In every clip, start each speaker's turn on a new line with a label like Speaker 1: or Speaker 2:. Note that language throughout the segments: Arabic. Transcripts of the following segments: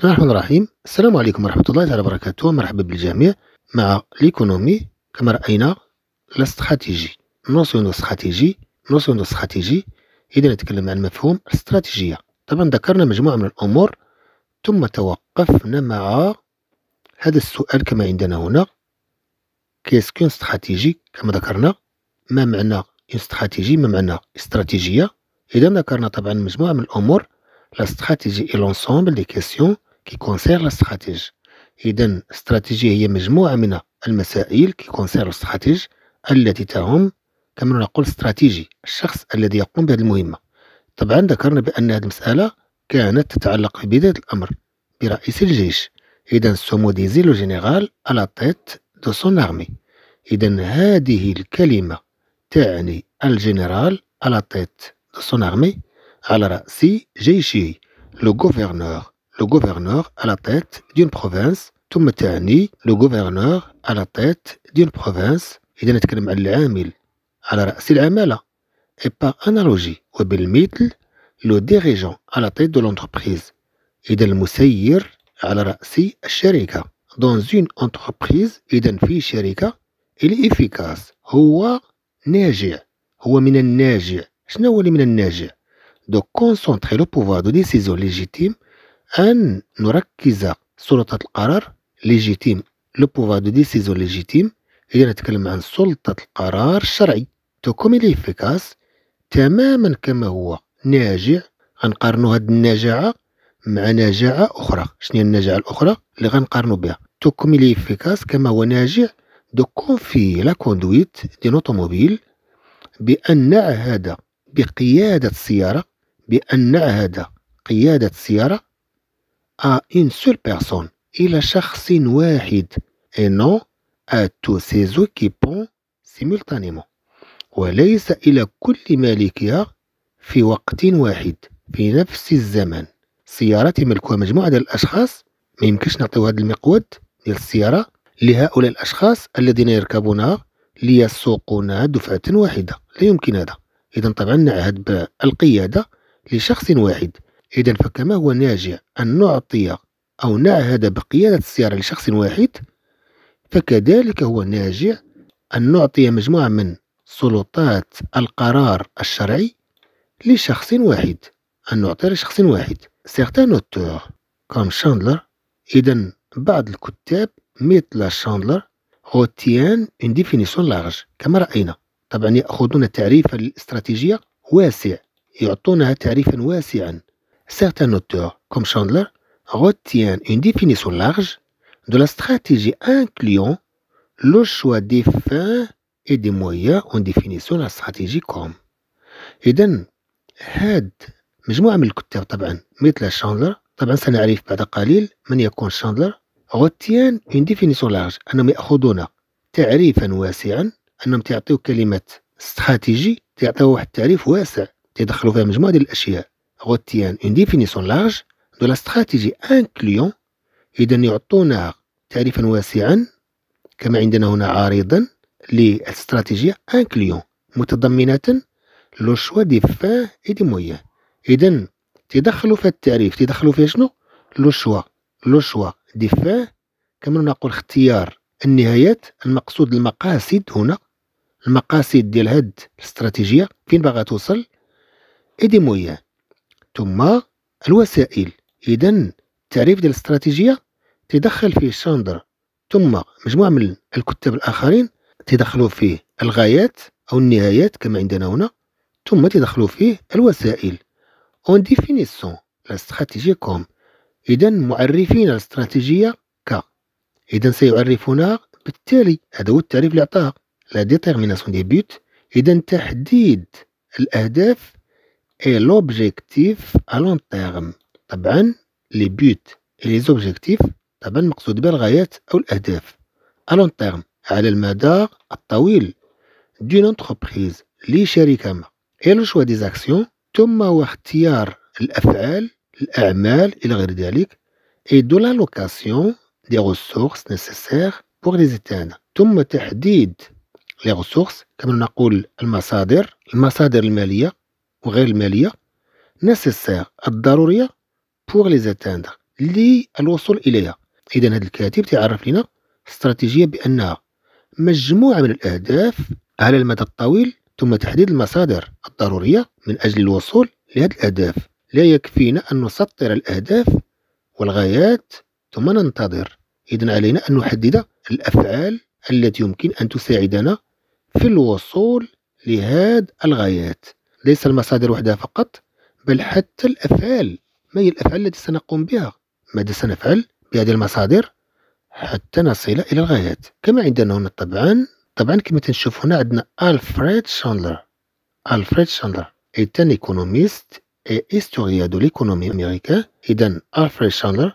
Speaker 1: بسم الله الرحمن الرحيم السلام عليكم ورحمة الله تعالى وبركاته مرحبا بالجميع مع ليكونومي كما رأينا الاستراتيجي نوسيون استراتيجي نوسيون استراتيجي إذا نتكلم عن مفهوم الاستراتيجية طبعا ذكرنا مجموعة من الأمور ثم توقفنا مع هذا السؤال كما عندنا هنا كيسكو استراتيجي كما ذكرنا ما معنى استراتيجي ما معنى استراتيجية إذا ذكرنا طبعا مجموعة من الأمور لا استراتيجي اي لونسومبل دي كيسيون كيكونسير لاستراتيج إذا استراتيجية هي مجموعة من المسائل كيكونسير الاستراتيج التي تهم كما نقول استراتيجي الشخص الذي يقوم بهذه المهمة طبعا ذكرنا بأن هذه المسألة كانت تتعلق في بداية الأمر برئيس الجيش إذا سومو ديزي لو جينيرال على تيت دو سون أرمي إذا هذه الكلمة تعني الجنرال على تيت دو سون أرمي على رأس جيشه لو غوفرنور le gouverneur à la tête d'une province ثم تعني لو gouverneur à la tête d'une province إذا نتكلم على العامل على رأس العمالة et par analogie وبالمثل le dirigeant à la tête de l'entreprise Et إذا المسير على رأس الشركة dans une entreprise إذا في شركة est efficace هو ناجع هو من الناجع شنو هو اللي من الناجع de concentrer le pouvoir de décision légitime أن نركز سلطة القرار ليجيتيم لو بوفوار دو ديسيزيون ليجيتيم هي نتكلم عن سلطة القرار الشرعي تكون ليفيكاس تماما كما هو ناجع غنقارنوا هاد النجاعة مع نجاعة أخرى شنو هي النجاعة الأخرى اللي غنقارنوا بها تكون ليفيكاس كما هو ناجع دو كونفي لا كوندويت دي نوتوموبيل بأن نعهد بقيادة السيارة بأن نعهد قيادة السيارة à une seule personne إلى شخص واحد et non à tous ses occupants simultanément وليس إلى كل مالكها في وقت واحد في نفس الزمن سيارة يملكوها مجموعة ديال الأشخاص ما يمكنش نعطيو هذا المقود ديال السيارة لهؤلاء الأشخاص الذين يركبونها ليسوقونها دفعة واحدة لا يمكن هذا إذا طبعا نعهد بالقيادة لشخص واحد إذا فكما هو ناجع أن نعطي أو نعهد بقيادة السيارة لشخص واحد فكذلك هو ناجع أن نعطي مجموعة من سلطات القرار الشرعي لشخص واحد أن نعطي لشخص واحد سيغتان أوتور كوم شاندلر إذا بعض الكتاب مثل شاندلر غوتيان إن ديفينيسيون لارج كما رأينا طبعا يأخذون تعريفا للاستراتيجية واسع يعطونها تعريفا واسعا certains auteurs, comme Chandler, retiennent une définition large de la stratégie incluant le choix des fins et des moyens en définissant la stratégie comme إذا هاد مجموعة من الكتاب طبعا مثل شاندلر طبعا سنعرف بعد قليل من يكون شاندلر غوتيان اون ديفينيسيون لارج انهم ياخذون تعريفا واسعا انهم تعطيو كلمه استراتيجي تعطيو واحد التعريف واسع تيدخلوا فيها مجموعه ديال الاشياء retient une définition large de la stratégie incluant de يعطونا تعريفا واسعا كما عندنا هنا عريضا للاستراتيجية incluant متضمنة لو شوا دي فان اي دي مويان إذا تدخلوا في التعريف تدخلوا في شنو لو شوا لو شوا دي فان كما نقول اختيار النهايات المقصود المقاصد هنا المقاصد ديال هاد الاستراتيجيه فين باغا توصل اي دي مويان ثم الوسائل اذا تعريف ديال الاستراتيجيه تدخل فيه شاندر ثم مجموعه من الكتاب الاخرين تدخلوا فيه الغايات او النهايات كما عندنا هنا ثم تدخلوا فيه الوسائل اون ديفينيسيون لا استراتيجي كوم اذا معرفين الاستراتيجيه ك اذا سيعرفونها بالتالي هذا هو التعريف اللي عطاه لا ديتيرميناسيون دي بوت اذا تحديد الاهداف اي لوبجيكتيف ا long terme طبعا لي بوت اي لي زوبجيكتيف طبعا مقصود بها الغايات او الاهداف ا long terme على المدى الطويل d'une لي شركه ما اي لو شوا des actions ثم هو اختيار الافعال الاعمال الى غير ذلك اي دو l'allocation des ressources nécessaires pour les éteindre ثم تحديد لي ressources كما نقول المصادر المصادر الماليه وغير المالية نسيسير الضرورية بوغ لي زاتاندر للوصول إليها إذا هذا الكاتب تيعرف لنا استراتيجية بأنها مجموعة من الأهداف على المدى الطويل ثم تحديد المصادر الضرورية من أجل الوصول لهذه الأهداف لا يكفينا أن نسطر الأهداف والغايات ثم ننتظر إذا علينا أن نحدد الأفعال التي يمكن أن تساعدنا في الوصول لهذه الغايات ليس المصادر وحدها فقط بل حتى الأفعال ما هي الأفعال التي سنقوم بها ماذا سنفعل بهذه المصادر حتى نصل إلى الغايات كما عندنا هنا طبعا طبعا كما تنشوف هنا عندنا ألفريد شاندلر ألفريد شاندلر est un ايكونوميست et historien دو ليكونومي américaine. Eden الفريد Chandler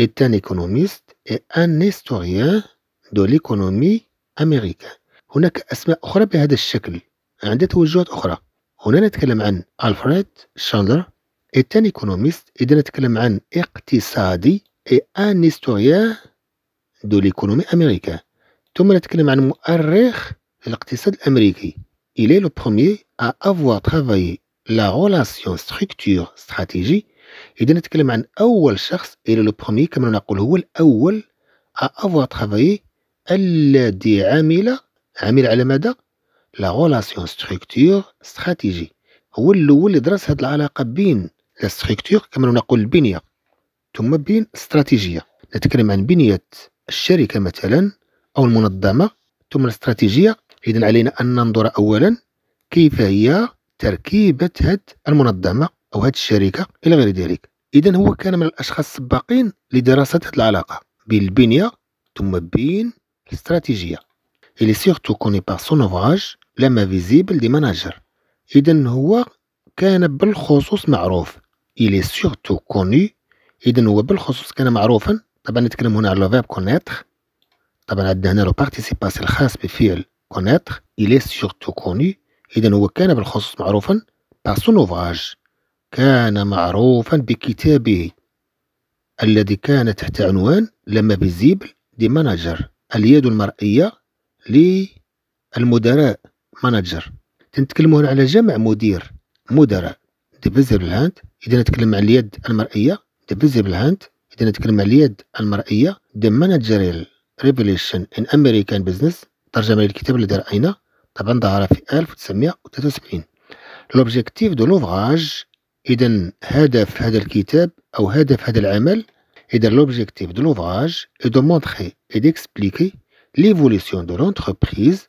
Speaker 1: est un ايكونوميست اي ان historien دو ليكونومي américaine. هناك أسماء أخرى بهذا الشكل عند توجهات أخرى هنا نتكلم عن ألفريد شاندر إتان إيكونوميست إذا نتكلم عن اقتصادي إي أن هيستوريا دو ليكونومي أمريكا ثم نتكلم عن مؤرخ الاقتصاد الأمريكي إلي لو بخومي أ أفوار ترافايي لا غولاسيون ستخيكتور ستراتيجي إذا نتكلم عن أول شخص إلى لو بخومي كما نقول هو الأول أ أفوار ترافايي الذي عمل عمل على ماذا لا غولاسيون ستركتور استراتيجي هو الاول اللي درس هاد العلاقه بين لا ستركتور كما نقول البنيه ثم بين استراتيجيه نتكلم عن بنيه الشركه مثلا او المنظمه ثم الاستراتيجيه اذا علينا ان ننظر اولا كيف هي تركيبه هاد المنظمه او هاد الشركه الى غير ذلك اذا هو كان من الاشخاص السباقين لدراسه هاد العلاقه بين البنيه ثم بين الاستراتيجيه Il est surtout connu par son ouvrage لما فيزيبل دي ماناجر اذا هو كان بالخصوص معروف إلي سورتو كوني إذا هو بالخصوص كان معروفا طبعا نتكلم هنا على لو فيرب كونيتر طبعا عندنا هنا لو بارتيسيباسي الخاص بفعل كونيتر إلي سورتو كوني إذا هو كان بالخصوص معروفا باسون اوفراج كان معروفا بكتابه الذي كان تحت عنوان لما فيزيبل دي ماناجر اليد المرئية للمدراء مانجر تنتكلموا هنا على جمع مدير مدراء ديفيزيبل هاند اذا نتكلم على اليد المرئيه ديفيزيبل هاند اذا نتكلم على اليد المرئيه ذا مانجريال ريفوليوشن ان امريكان بزنس ترجمه للكتاب الذي راينا طبعا ظهر في 1973 لوبجيكتيف دو لوفراج اذا هدف هذا الكتاب او هدف هذا العمل اذا لوبجيكتيف دو لوفراج اي دو مونتري اي ديكسبليكي l'évolution دو لونتربريز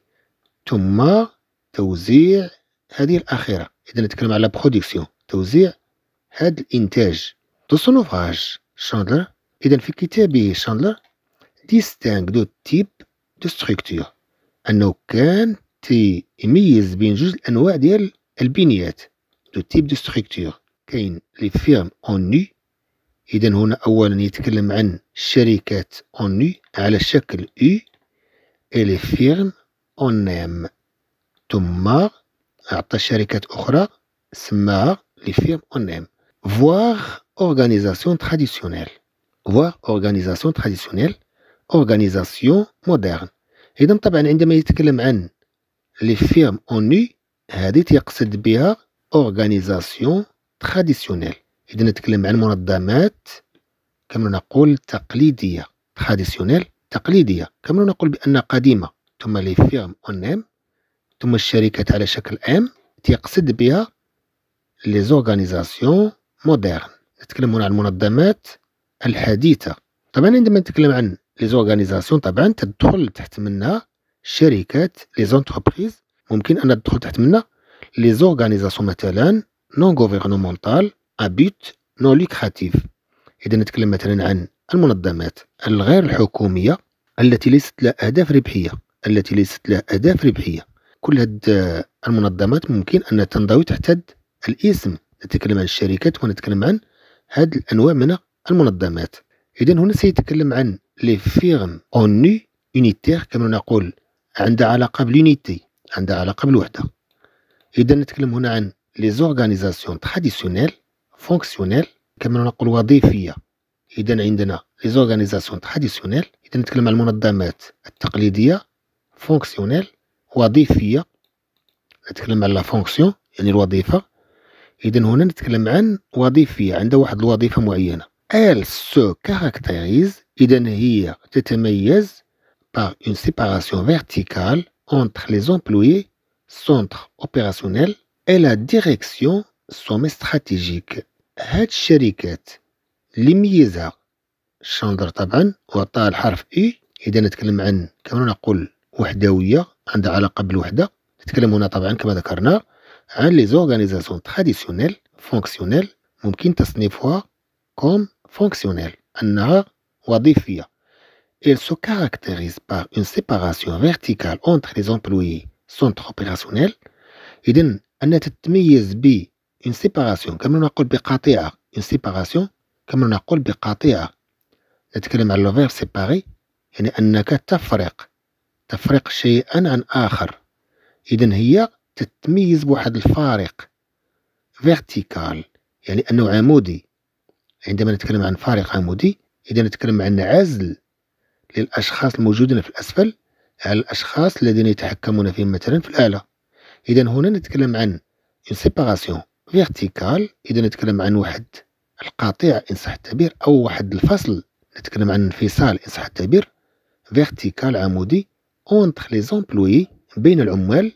Speaker 1: ثم توزيع هذه الأخيرة إذا نتكلم على برودكسيون توزيع هذا الإنتاج تصنفهاج شاندلر إذا في كتابه شاندلر ديستينغ دو تيب دو ستركتور أنه كان تيميز بين جوج الأنواع ديال البنيات دو تيب دو ستركتور كاين لي فيرم اون نو إذا هنا أولا يتكلم عن الشركات اون نو على شكل او اي لي فيرم أونام ثم أعطى شركات أخرى سماها لي فيرم أونام فوار أورغانيزاسيون تراديسيونيل فوار أورغانيزاسيون تراديسيونيل أورغانيزاسيون مودرن إذا طبعا عندما يتكلم عن لي فيرم أوني هذه تيقصد بها أورغانيزاسيون تراديسيونيل إذا نتكلم عن منظمات كما نقول تقليدية تراديسيونيل تقليدية كما نقول بأن قديمة ثم لي فيرم اون نيم ثم الشركات على شكل ام تيقصد بها لي زورغانيزاسيون مودرن نتكلم هنا عن المنظمات الحديثه طبعا عندما نتكلم عن لي زورغانيزاسيون طبعا تدخل تحت منها الشركات لي زونتربريز ممكن ان تدخل تحت منها لي زورغانيزاسيون مثلا نون غوفرنمونتال ابيت نون لوكراتيف اذا نتكلم مثلا عن المنظمات الغير الحكوميه التي ليست لها اهداف ربحيه التي ليست لها أهداف ربحية كل هذه المنظمات ممكن أن تنضوي تحت الاسم نتكلم عن الشركات ونتكلم عن هذه الأنواع من المنظمات إذا هنا سيتكلم عن لي فيرم اوني يونيتير كما نقول عندها علاقة باليونيتي عندها علاقة بالوحدة إذا نتكلم هنا عن لي زورغانيزاسيون تراديسيونيل فونكسيونيل كما نقول وظيفية إذا عندنا لي زورغانيزاسيون تراديسيونيل إذا نتكلم عن المنظمات التقليدية فونكسيونيل وظيفيه نتكلم على لا فونكسيون يعني الوظيفه اذا هنا نتكلم عن وظيفيه عندها واحد الوظيفه معينه ال سو كاركتيريز إذن هي تتميز بار اون سيباراسيون فيرتيكال entre لي زومبلوي سونتر اوبيراسيونيل اي لا ديريكسيون semi استراتيجيك هاد الشركات اللي ميزها شاندر طبعا وعطاها الحرف اي إذا نتكلم عن كما نقول وحدويه عندها علاقه بالوحده نتكلم هنا طبعا كما ذكرنا عن لي زورغانيزاسيون تراديسيونيل فونكسيونيل ممكن تصنيفها كوم فونكسيونيل انها وظيفيه إل se caractérise par une séparation verticale entre les employés centre opérationnel إذن أن تتميز ب une séparation كما نقول بقطيعة une séparation كما نقول بقطيعة نتكلم على فير سيباغي يعني أنك تفرق تفرق شيئا عن آخر إذا هي تتميز بواحد الفارق فيرتيكال يعني أنه عمودي عندما نتكلم عن فارق عمودي إذا نتكلم عن عزل للأشخاص الموجودين في الأسفل على الأشخاص الذين يتحكمون فيهم مثلا في الأعلى إذا هنا نتكلم عن سيباراسيون فيرتيكال إذا نتكلم عن واحد القطيع إن صح التعبير أو واحد الفصل نتكلم عن انفصال إن صح التعبير فيرتيكال عمودي اونتخ لي زومبلوي بين العمال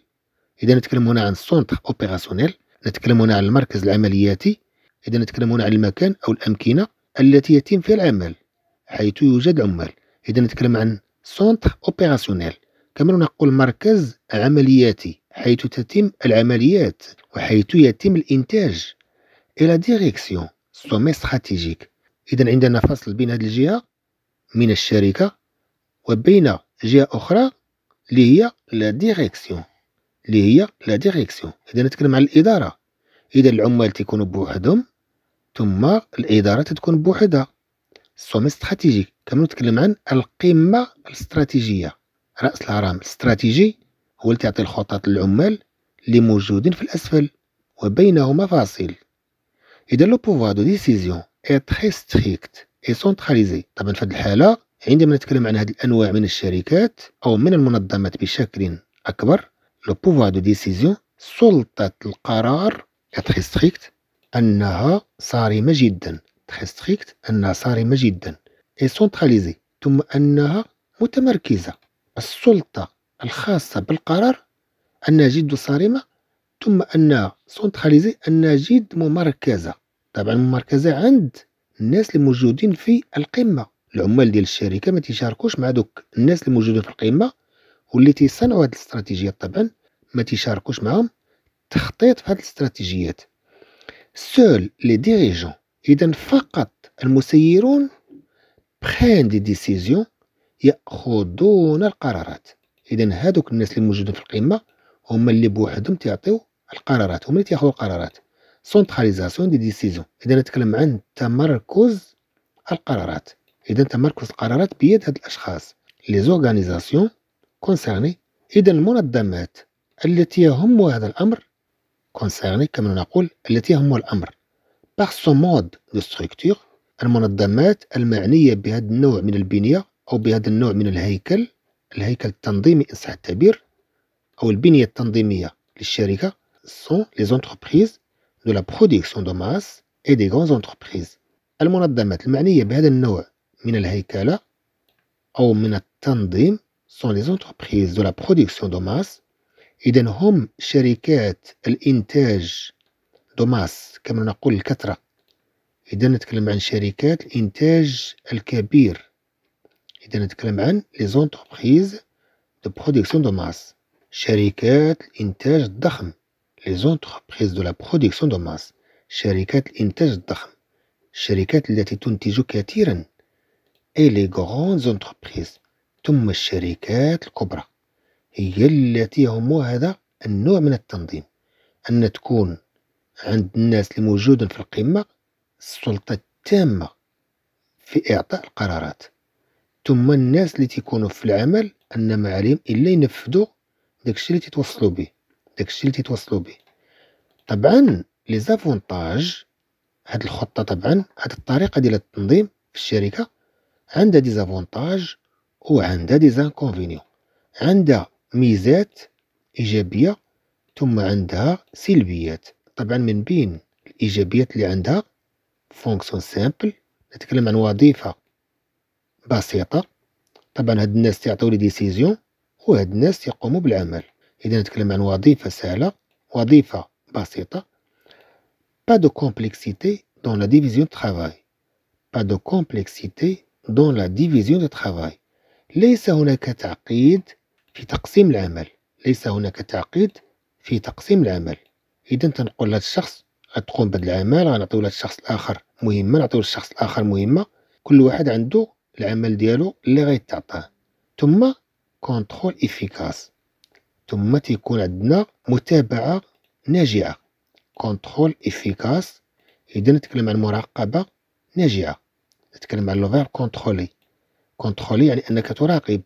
Speaker 1: اذا نتكلم هنا عن سونتر اوبيراسيونيل نتكلم هنا عن المركز العملياتي اذا نتكلم هنا عن المكان او الامكنه التي يتم فيها العمل حيث يوجد عمال اذا نتكلم عن سونتر اوبيراسيونيل كما نقول مركز عملياتي حيث تتم العمليات وحيث يتم الانتاج الى ديريكسيون سومي استراتيجيك اذا عندنا فصل بين هذه الجهه من الشركه وبين جهه اخرى اللي هي لا ديريكسيون اللي هي لا ديريكسيون اذا نتكلم على الاداره اذا العمال تيكونوا بوحدهم ثم الاداره تتكون بوحدها السومي استراتيجي كما نتكلم عن القمه الاستراتيجيه راس الهرم الاستراتيجي هو اللي تعطي الخطط للعمال اللي موجودين في الاسفل وبينهما فاصل اذا لو بوفوار دو ديسيزيون اي تري ستريكت اي سونتراليزي طبعا في هذه الحاله عندما نتكلم عن هذه الانواع من الشركات او من المنظمات بشكل اكبر لو بوفوار دو ديسيزيون سلطه القرار تري ستريكت انها صارمه جدا تري ستريكت انها صارمه جدا اي سونتراليزي ثم انها متمركزه السلطه الخاصه بالقرار انها جد صارمه ثم انها سونتراليزي انها جد ممركزه طبعا ممركزه عند الناس الموجودين في القمه العمال ديال الشركه ما تيشاركوش مع دوك الناس الموجودين في القمه واللي تيصنعوا هاد الاستراتيجيات طبعا ما تيشاركوش معاهم التخطيط في هاد الاستراتيجيات سول لي ديريجون اذا فقط المسيرون بخان دي ديسيزيون ياخذون القرارات اذا هادوك الناس اللي موجودين في القمه هما اللي بوحدهم تيعطيو القرارات هما اللي تياخذوا القرارات سونتراليزاسيون دي ديسيزيون اذا نتكلم عن تمركز القرارات اذا تمركز القرارات بيد هاد الاشخاص لي زورغانيزاسيون كونسيرني اذا المنظمات التي يهم هذا الامر كونسيرني كما نقول التي يهم الامر باغ سون مود دو ستركتور المنظمات المعنيه بهذا النوع من البنيه او بهذا النوع من الهيكل الهيكل التنظيمي ان صح التعبير او البنيه التنظيميه للشركه سون لي زونتربريز دو لا برودكسيون دو ماس اي دي غون زونتربريز المنظمات المعنيه بهذا النوع من الهيكلة أو من التنظيم sont les entreprises de la production de masse إذا هم شركات الإنتاج دو ماس كما نقول الكثرة إذا نتكلم عن شركات الإنتاج الكبير إذا نتكلم عن les entreprises دو برودكسيون دو ماس شركات الإنتاج الضخم les entreprises دو لا برودكسيون دو ماس شركات الإنتاج الضخم الشركات التي تنتج كثيرا اي لي غرون زونتربريز ثم الشركات الكبرى هي التي هم هذا النوع من التنظيم أن تكون عند الناس اللي موجودين في القمة السلطة التامة في إعطاء القرارات ثم الناس اللي تيكونوا في العمل أن ما عليهم إلا ينفذوا داكشي اللي تيتوصلوا به داكشي اللي تيتوصلوا به طبعا لي زافونتاج هاد الخطة طبعا هاد الطريقة ديال التنظيم في الشركة عندها ديزافونتاج وعندها ديزانكونفينيون عندها ميزات ايجابيه ثم عندها سلبيات طبعا من بين الايجابيات اللي عندها فونكسيون سامبل نتكلم عن وظيفه بسيطه طبعا هاد الناس تيعطيو لي ديسيزيون وهاد الناس يقوموا بالعمل اذا نتكلم عن وظيفه سهله وظيفه بسيطه با دو كومبلكسيتي دون لا ديفيزيون دو ترافاي با دو كومبلكسيتي دون لا ديفيزيون دو ترافاي ليس هناك تعقيد في تقسيم العمل ليس هناك تعقيد في تقسيم العمل اذا تنقول لهذا الشخص غتقوم بهذا العمل غنعطيو لهذا الشخص الاخر مهمه نعطيو للشخص الاخر مهمه كل واحد عنده العمل ديالو اللي غيتعطاه ثم كونترول افيكاس ثم تيكون عندنا متابعه ناجعه كونترول افيكاس اذا نتكلم عن مراقبه ناجعه نتكلم على لو كونترولي كونترولي يعني انك تراقب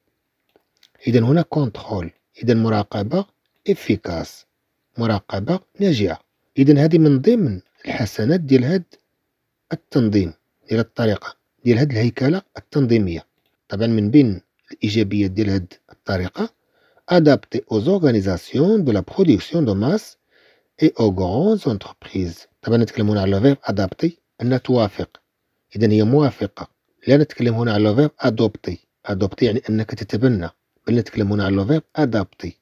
Speaker 1: اذا هنا كونترول اذا مراقبه افيكاس مراقبه ناجعه اذا هذه من ضمن الحسنات ديال هاد التنظيم ديال الطريقه ديال هاد الهيكله التنظيميه طبعا من بين الايجابيات ديال هاد الطريقه ادابتي aux organisations de la production de masse et aux grandes entreprises طبعا نتكلمون على لو فيرب adapté أن توافق إذا هي موافقة لا نتكلم هنا على لوفيب أدوبتي أدوبتي يعني أنك تتبنى بل نتكلم هنا على لوفيب أدابتي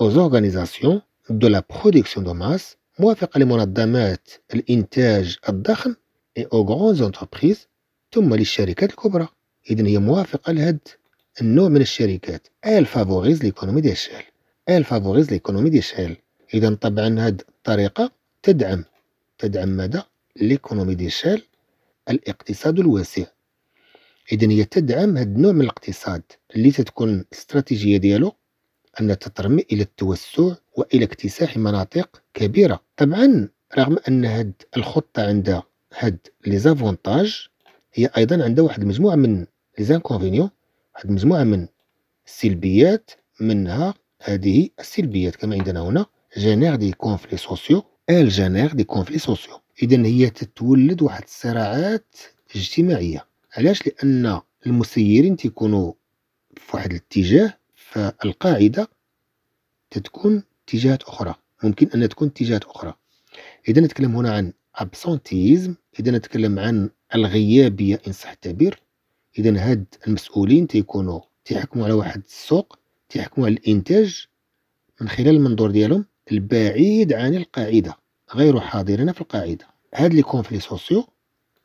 Speaker 1: او زورغانيزاسيون دو لا برودكسيون دو ماس موافقة لمنظمات الإنتاج الضخم اي او grandes زونتربريز ثم للشركات الكبرى إذا هي موافقة لهذا النوع من الشركات ليكونومي favorise l'économie ال فافوريز ليكونومي دي شيل إذا طبعا هذه الطريقة تدعم تدعم ماذا ليكونومي شيل الاقتصاد الواسع اذا هي تدعم هذا النوع من الاقتصاد اللي تتكون الاستراتيجيه ديالو ان تترمي الى التوسع والى اكتساح مناطق كبيره طبعا رغم ان هاد الخطه عندها هاد ليزافونتاج هي ايضا عندها واحد المجموعه من لي واحد المجموعه من السلبيات منها هذه السلبيات كما عندنا هنا جينيغ دي كونفلي سوسيو ال جينيغ دي كونفلي سوسيو اذا هي تتولد واحد الصراعات اجتماعيه علاش لان المسيرين تيكونوا في واحد الاتجاه فالقاعده تتكون اتجاهات اخرى ممكن ان تكون اتجاهات اخرى اذا نتكلم هنا عن ابسونتيزم اذا نتكلم عن الغيابيه ان صح التعبير اذا هاد المسؤولين تيكونوا تيحكموا على واحد السوق تيحكموا على الانتاج من خلال المنظور ديالهم البعيد عن القاعده غير حاضرين في القاعده هاد لي كونفلي سوسيو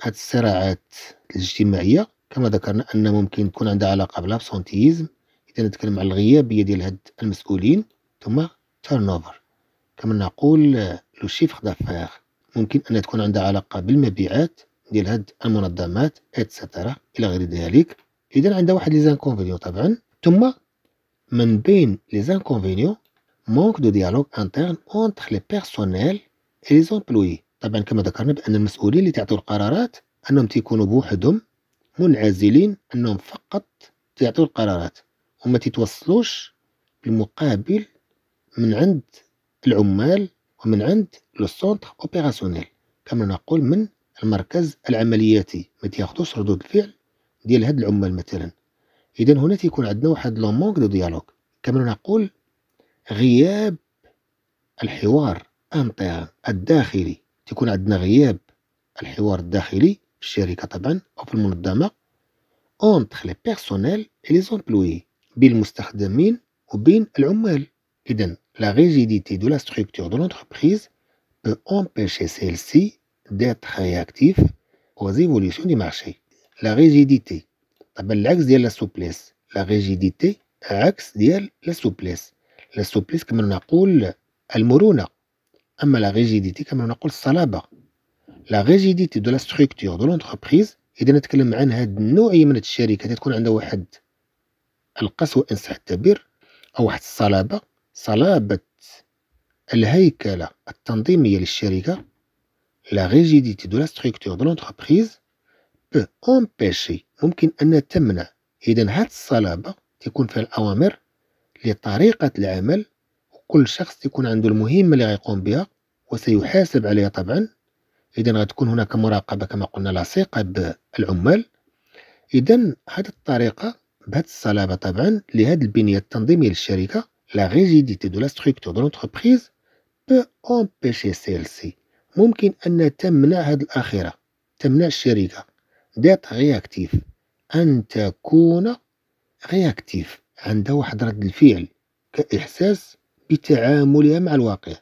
Speaker 1: هاد الصراعات الاجتماعيه كما ذكرنا ان ممكن تكون عندها علاقه بالابسونتيزم اذا نتكلم على الغيابيه ديال هاد المسؤولين ثم تيرن اوفر كما نقول لو شيفر دافير ممكن ان تكون عندها علاقه بالمبيعات ديال هاد المنظمات اتسترا الى غير ذلك اذا عندها واحد لي زانكونفينيو طبعا ثم من بين لي زانكونفينيو مونك دو ديالوغ انترن اونتر لي بيرسونيل اي لي امبلويي طبعا كما ذكرنا بان المسؤولين اللي تعطوا القرارات انهم تيكونوا بوحدهم منعزلين انهم فقط تعطوا القرارات وما تتوصلوش بالمقابل من عند العمال ومن عند لو سونتر اوبيراسيونيل كما نقول من المركز العملياتي ما تياخذوش ردود الفعل ديال هاد العمال مثلا اذا هنا تيكون عندنا واحد لو مونك دو ديالوغ كما نقول غياب الحوار انطيان الداخلي تيكون عندنا غياب الحوار الداخلي في الشركه طبعا او في المنظمه اونتخ لي بيرسونيل اي لي زومبلوي بين المستخدمين وبين العمال اذا لا ريجيديتي دو لا ستركتور دو لونتربريز peut empêcher celle-ci d'être réactif aux évolutions du لا La طبعا العكس ديال لا سوبليس لا ريجيديتي عكس ديال لا سوبليس لا سوبليس كما نقول المرونه أما لا ريجيديتي كما نقول الصلابة لا ريجيديتي دو لا ستركتور دو لونتربريز إذا نتكلم عن هاد النوعية من الشركات تكون عندها واحد القسوة إن صح التعبير أو واحد الصلابة صلابة الهيكلة التنظيمية للشركة لا ريجيديتي دو لا ستركتور دو لونتربريز بو امبيشي ممكن أنها تمنع إذا هاد الصلابة تكون فيها الأوامر لطريقة العمل كل شخص يكون عنده المهمة اللي غيقوم بها وسيحاسب عليها طبعا إذا غتكون هناك مراقبة كما قلنا لصيقة بالعمال إذا هذه الطريقة بهذه الصلابة طبعا لهذه البنية التنظيمية للشركة لا ريجيديتي دو لا ستخيكتور دو لونتربريز بو امبيشي سيلسي ممكن أن تمنع هذه الأخيرة تمنع الشركة دات رياكتيف أن تكون رياكتيف عندها واحد رد الفعل كإحساس بتعاملها مع الواقع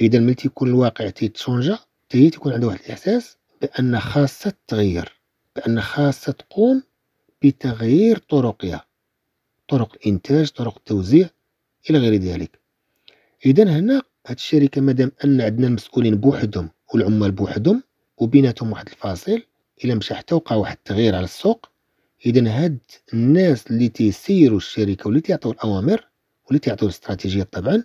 Speaker 1: اذا ملي تيكون الواقع تيتشونجا تي تيكون عنده واحد الاحساس بان خاصة تغير بان خاصة تقوم بتغيير طرقها طرق الانتاج طرق التوزيع الى غير ذلك اذا هنا هاد الشركه مادام ان عندنا المسؤولين بوحدهم والعمال بوحدهم وبيناتهم واحد الفاصل الا مشى حتى وقع واحد التغيير على السوق اذا هاد الناس اللي تيسيروا الشركه واللي تيعطيو الاوامر واللي تيعطيو الاستراتيجيه طبعا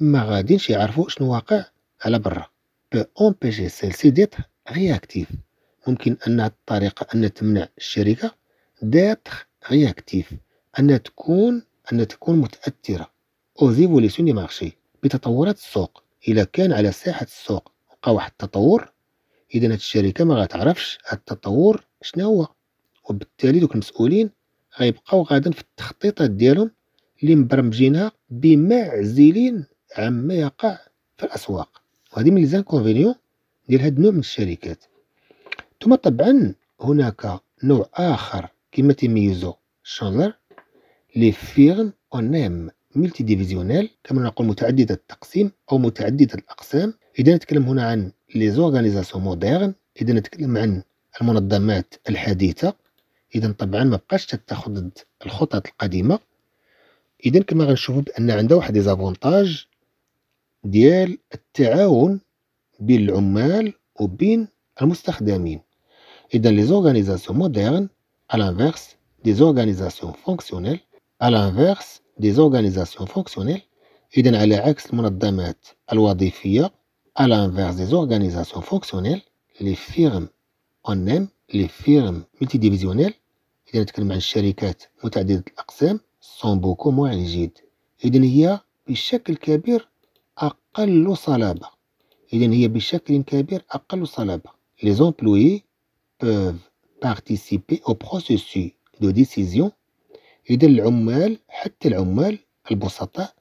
Speaker 1: ما غاديش يعرفوا شنو واقع على برا بو اونبيجي سيلسي ديت رياكتيف ممكن انها الطريقه ان تمنع الشركه ديت رياكتيف ان تكون ان تكون متاثره او زيفوليسيون دي مارشي بتطورات السوق الى كان على ساحه السوق وقع واحد التطور اذا هاد الشركه ما غتعرفش هاد التطور شنو هو وبالتالي دوك المسؤولين غيبقاو غادا في التخطيطات ديالهم اللي مبرمجينها بمعزلين عما يقع في الاسواق وهذه من ليزانكونفينيون ديال هذا النوع من الشركات ثم طبعا هناك نوع اخر كما تيميزو شانلر لي فيرم اونيم ملتي ديفيزيونيل كما نقول متعددة التقسيم او متعددة الاقسام اذا نتكلم هنا عن لي زورغانيزاسيون موديرن اذا نتكلم عن المنظمات الحديثة اذا طبعا ما بقاش تتخذ الخطط القديمة اذا كما غنشوفوا بان عندها واحد ديزافونتاج ديال التعاون بين العمال وبين المستخدمين اذا لي زورغانيزاسيون مودرن على الانفيرس دي زورغانيزاسيون فونكسيونيل على الانفيرس دي زورغانيزاسيون فونكسيونيل اذا على عكس المنظمات الوظيفيه على الانفيرس دي زورغانيزاسيون فونكسيونيل لي فيرم اونيم لي فيرم ميتي ديفيزيونيل اذا نتكلم عن الشركات متعدده الاقسام سون بوكو موان يعني معجد إذن هي بشكل كبير أقل صلابة إذن هي بشكل كبير أقل صلابة Les employés peuvent participer au processus de décision إذن العمال حتى العمال البسطاء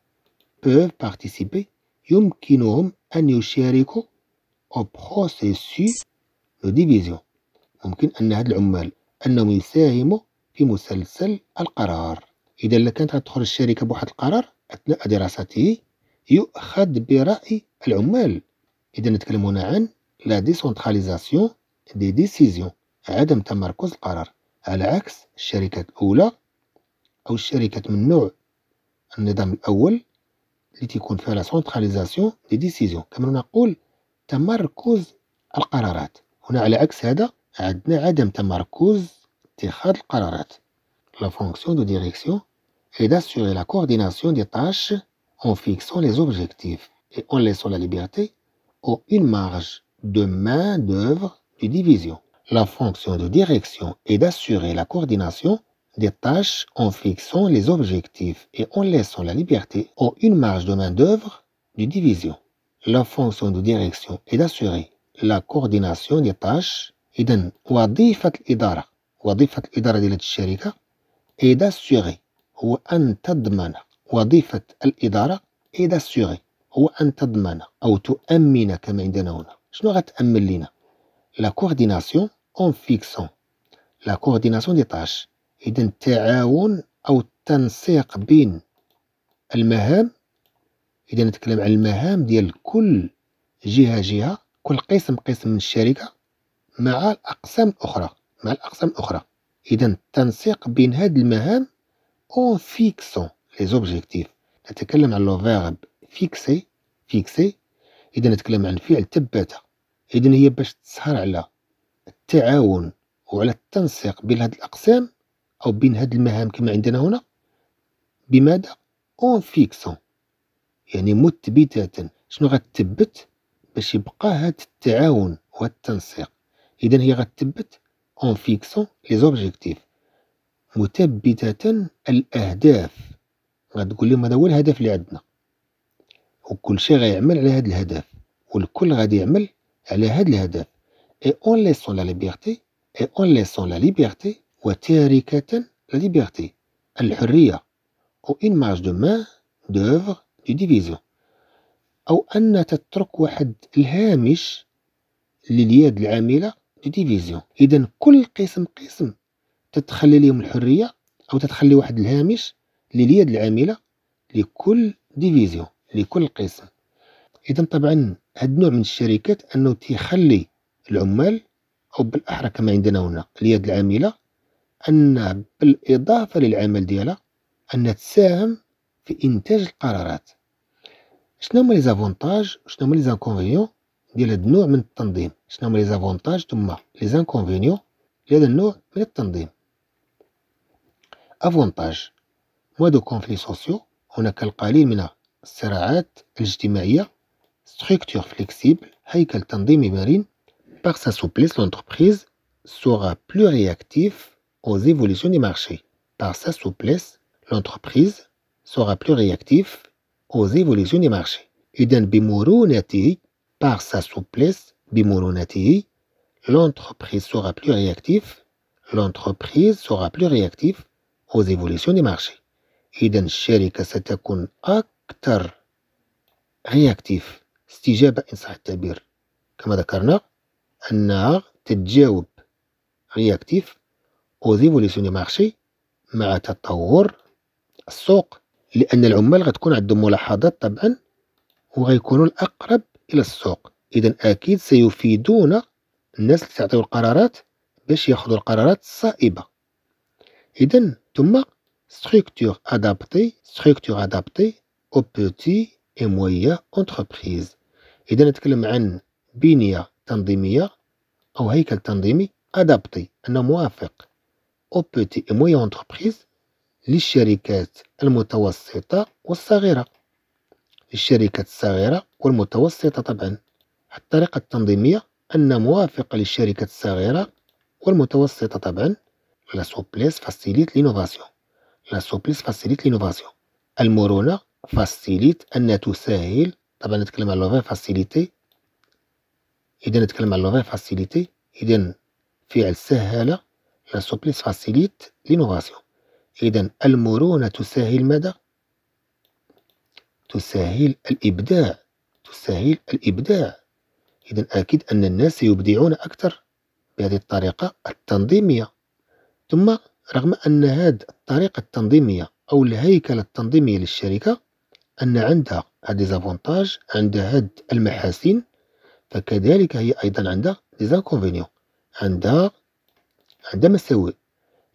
Speaker 1: peuvent participer يمكنهم أن يشاركوا au processus de division ممكن أن هاد العمال أنهم يساهموا في مسلسل القرار إذا لا كانت غتدخل الشركة بواحد القرار أثناء دراسته يؤخذ برأي العمال إذا نتكلم هنا عن لا ديسونتراليزاسيون دي ديسيزيون عدم تمركز القرار على عكس الشركات الأولى أو الشركات من نوع النظام الأول اللي تيكون فيها لا سونتراليزاسيون دي ديسيزيون كما نقول تمركز القرارات هنا على عكس هذا عندنا عدم تمركز اتخاذ القرارات لا فونكسيون دو ديريكسيون et d'assurer la coordination des tâches en fixant les objectifs et en laissant la liberté ou une marge de main d'œuvre du division. La fonction de direction est d'assurer la coordination des tâches en fixant les objectifs et en laissant la liberté ou une marge de main d'œuvre du division. La fonction de direction est d'assurer la coordination des tâches et d'assurer هو أن تضمن وظيفة الإدارة إذا داسيغي هو أن تضمن أو تؤمن كما عندنا هنا شنو غتأمن لينا لا كورديناسيون اون فيكسون لا كورديناسيون دي طاش إذا التعاون أو التنسيق بين المهام إذا نتكلم على المهام ديال كل جهة جهة كل قسم قسم من الشركة مع الأقسام الأخرى مع الأقسام الأخرى إذا التنسيق بين هذه المهام en fixant les objectifs نتكلم عن لو فيرب فيكسي فيكسي اذا نتكلم عن فعل تبته اذا هي باش تسهر على التعاون وعلى التنسيق بين هاد الاقسام او بين هاد المهام كما عندنا هنا بماذا اون فيكسون يعني مثبتة شنو غتثبت باش يبقى هاد التعاون والتنسيق اذا هي غتثبت اون فيكسون لي زوبجيكتيف مثبتة الأهداف غتقول لهم هذا هو الهدف اللي عندنا وكل شيء غيعمل على هذا الهدف والكل غادي يعمل على هذا الهدف اي اون ليسون لا ليبرتي اي اون ليسون لا ليبرتي وتاركة لا ليبرتي الحرية او اون ماج دو مان دوفر دو ديفيزيون او ان تترك واحد الهامش لليد العامله دو ديفيزيون اذا كل قسم قسم تتخلي لهم الحريه او تتخلي واحد الهامش لليد العامله لكل ديفيزيون لكل قسم اذا طبعا هذا النوع من الشركات انه تيخلي العمال او بالاحرى كما عندنا هنا اليد العامله انها بالاضافه للعمل ديالها انها تساهم في انتاج القرارات شنو هما لي زافونتاج شنو هما لي زانكونفينيون ديال هذا النوع من التنظيم شنو هما لي زافونتاج ثم لي زانكونفينيون لهذا النوع من التنظيم افونتاج de conflits sociaux On a القليل من الصراعات الاجتماعية structure flexible هيكل تنظيمي par sa souplesse l'entreprise sera plus réactif aux évolutions du marché par sa souplesse l'entreprise sera plus réactif aux évolutions du marché إذا بمرونته par sa souplesse بمرونته l'entreprise sera plus réactif l'entreprise sera plus réactif aux évolutions des marchés. إذا الشركة ستكون أكثر رياكتيف استجابة إن صح التعبير كما ذكرنا أنها تتجاوب رياكتيف aux évolutions مارشي مع تطور السوق لأن العمال غتكون عندهم ملاحظات طبعا وغيكونوا الأقرب إلى السوق إذن أكيد سيفيدون الناس اللي تعطيو القرارات باش ياخذوا القرارات الصائبة إذن ثم structure adaptée structure adaptée aux petits et moyens entreprises إذا نتكلم عن بنية تنظيمية أو هيكل تنظيمي adapté أنه موافق aux petits et moyens entreprises للشركات المتوسطة والصغيرة للشركات الصغيرة والمتوسطة طبعا الطريقة التنظيمية أن موافقة للشركات الصغيرة والمتوسطة طبعا La souplesse facilite l'innovation. La souplesse facilite l'innovation. المرونة فاسيليت أنها تسهل طبعا نتكلم على لوفين فاسيليتي إذا نتكلم على لوفين فاسيليتي إذا فعل سهل لا سوبليس فاسيليت لينوفاسيون إذا المرونة تسهل ماذا؟ تسهل الإبداع تسهل الإبداع إذا أكيد أن الناس يبدعون أكثر بهذه الطريقة التنظيمية ثم رغم أن هذه الطريقة التنظيمية أو الهيكلة التنظيمية للشركة أن عندها ديزافونتاج عندها هاد المحاسن فكذلك هي أيضا عندها ديزانكونفينيون عندها عندها مساوئ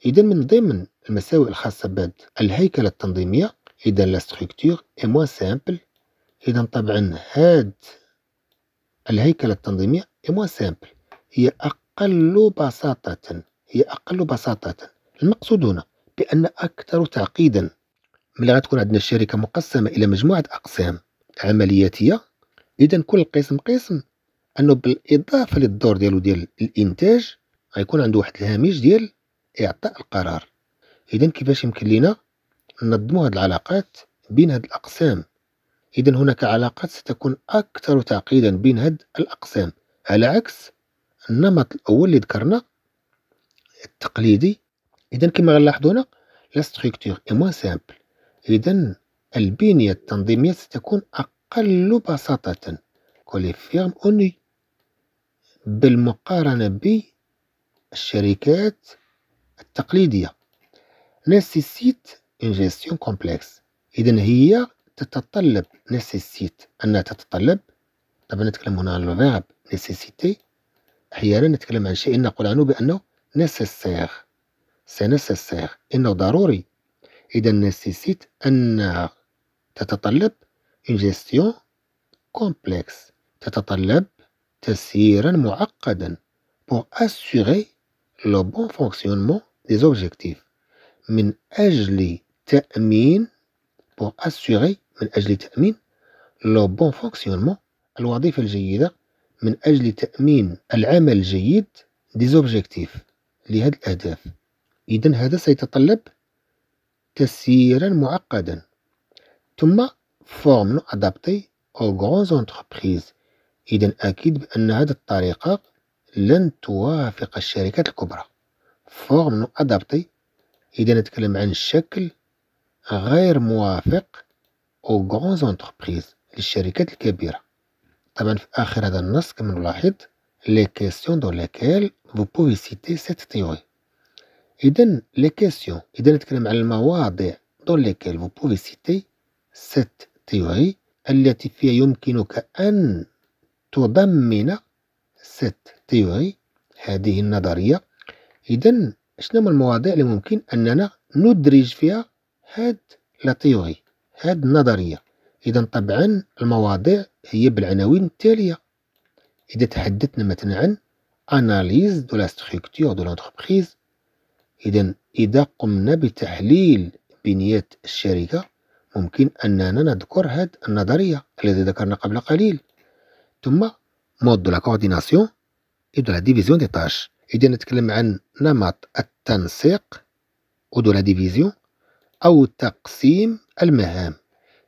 Speaker 1: إذا من ضمن المساوئ الخاصة بهاد الهيكلة التنظيمية إذا لا ستركتور إي موان سامبل إذا طبعا هاد الهيكلة التنظيمية إي موان سامبل هي أقل بساطة هي أقل بساطة المقصود هنا بأن أكثر تعقيدا ملي غتكون عندنا الشركة مقسمة إلى مجموعة أقسام عملياتية إذا كل قسم قسم أنه بالإضافة للدور ديالو ديال الإنتاج غيكون عنده واحد الهامش ديال إعطاء القرار إذا كيفاش يمكن لينا ننظموا هذه العلاقات بين هذه الأقسام إذا هناك علاقات ستكون أكثر تعقيدا بين هذه الأقسام على عكس النمط الأول اللي ذكرنا التقليدي اذا كما غنلاحظوا هنا لا ستغكتور اي موان سامبل اذا البنيه التنظيميه ستكون اقل بساطه كولي فيرم اوني بالمقارنه بالشركات التقليديه نسيسيت اون جيستيون كومبلكس اذا هي تتطلب نسيسيت انها تتطلب طبعا نتكلم هنا عن الفيرب نسيسيتي احيانا نتكلم عن شيء نقول عنه بانه نيسيسير سي نيسيسير إنه ضروري إذا نسيسيت أنها تتطلب إن جيستيون كومبلكس تتطلب تسييرا معقدا pour assurer le bon fonctionnement des objectifs من أجل تأمين pour assurer من أجل تأمين لو بون فونكسيونمون الوظيفة الجيدة من أجل تأمين العمل الجيد دي زوبجيكتيف لهذه الأهداف إذا هذا سيتطلب تسييرا معقدا ثم فورم أدابتي أو غرونز أنتربريز إذا أكيد بأن هذه الطريقة لن توافق الشركات الكبرى فورم أدابتي إذا نتكلم عن الشكل غير موافق أو غرونز أنتربريز للشركات الكبيرة طبعا في آخر هذا النص كما نلاحظ les questions dans lesquelles vous pouvez citer cette théorie. إذا les questions إذا نتكلم عن المواضع dans lesquelles vous pouvez citer cette théorie التي فيها يمكنك أن تضمن cette théorie هذه النظرية إذا شنو هما المواضيع اللي ممكن أننا ندرج فيها هاد لا تيوري هاد النظرية إذا طبعا المواضيع هي بالعناوين التالية إذا تحدثنا مثلا عن أناليز دو لا ستركتور دو لونتربريز إذا إذا قمنا بتحليل بنية الشركة ممكن أننا نذكر هذه النظرية التي ذكرنا قبل قليل ثم مود دو لا كورديناسيون إي دو لا ديفيزيون دي تاش إذا نتكلم عن نمط التنسيق دو لا ديفيزيون أو تقسيم المهام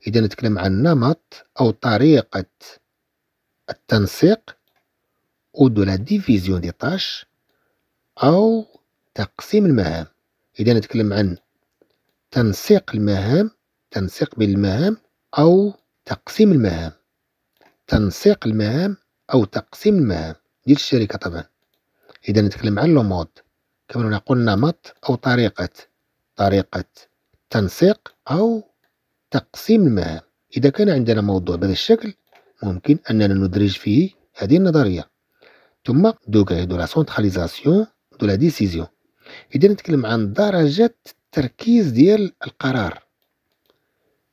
Speaker 1: إذا نتكلم عن نمط أو طريقة التنسيق ou de ديفيزيون دي طاش أو تقسيم المهام إذا نتكلم عن تنسيق المهام تنسيق بين المهام أو تقسيم المهام تنسيق المهام أو تقسيم المهام ديال الشركة طبعا إذا نتكلم عن لو مود كما نقول نمط أو طريقة طريقة تنسيق أو تقسيم المهام إذا كان عندنا موضوع بهذا الشكل ممكن أننا ندرج فيه هذه النظرية ثم دو لا سونتراليزاسيون دو لا ديسيزيون اذا نتكلم عن درجه التركيز ديال القرار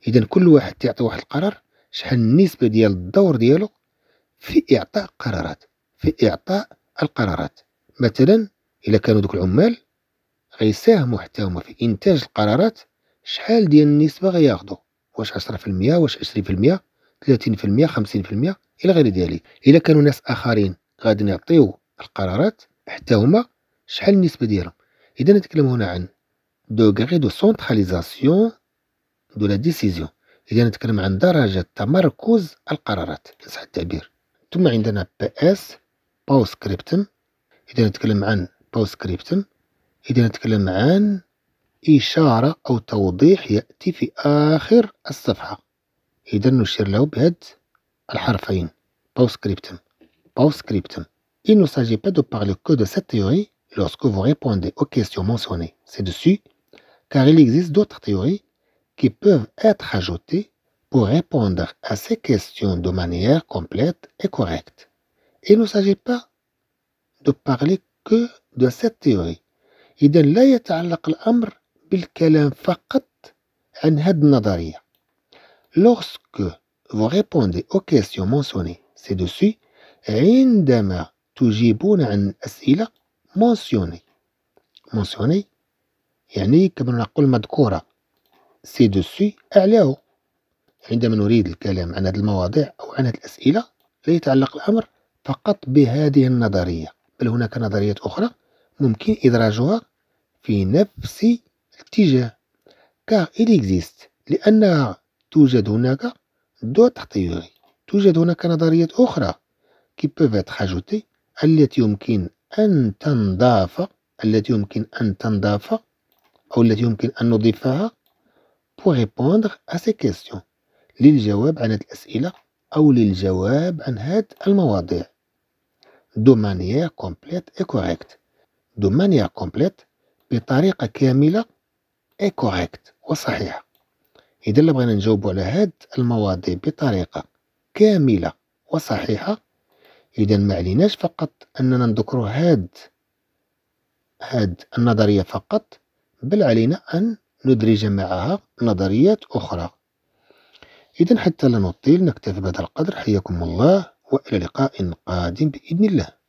Speaker 1: اذا كل واحد تيعطي واحد القرار شحال النسبه ديال الدور ديالو في اعطاء قرارات في اعطاء القرارات مثلا الا كانوا دوك العمال غيساهموا حتى هما في انتاج القرارات شحال ديال النسبه غياخذوا واش 10% واش 20% 30% 50% الى غير ذلك الا كانوا ناس اخرين غادي نعطيو القرارات حتى هما شحال النسبه ديالهم اذا نتكلم هنا عن دوغري دو سونتراليزاسيون دو لا ديسيزيون اذا نتكلم عن درجه تمركز القرارات صح التعبير ثم عندنا بي اس باو سكريبتم اذا نتكلم عن باو سكريبتم اذا نتكلم عن إشارة أو توضيح يأتي في آخر الصفحة إذا نشير له بهاد الحرفين باو سكريبتم Il ne s'agit pas de parler que de cette théorie lorsque vous répondez aux questions mentionnées ci-dessus, car il existe d'autres théories qui peuvent être ajoutées pour répondre à ces questions de manière complète et correcte. Il ne s'agit pas de parler que de cette théorie. Lorsque vous répondez aux questions mentionnées ci-dessus, عندما تجيبون عن أسئلة مونسيوني مونسيوني يعني كما نقول مذكورة سي دوسي أعلاه عندما نريد الكلام عن هذه المواضيع أو عن هذه الأسئلة لا يتعلق الأمر فقط بهذه النظرية بل هناك نظريات أخرى ممكن إدراجها في نفس الاتجاه كار إل إكزيست لأنها توجد هناك دو تيوري توجد هناك نظريات أخرى qui peuvent être ajoutés التي يمكن أن تنضاف التي يمكن أن تنضاف أو التي يمكن أن نضيفها pour répondre à ces questions للجواب عن الأسئلة أو للجواب عن هذه المواضيع de manière complète et correcte de manière complète بطريقة كاملة et correcte وصحيحة إذا بغينا نجاوبوا على هذه المواضيع بطريقة كاملة وصحيحة إذا ما عليناش فقط أننا نذكر هاد هاد النظرية فقط بل علينا أن ندرج معها نظريات أخرى إذا حتى لا نطيل نكتفي بهذا القدر حياكم الله وإلى لقاء قادم بإذن الله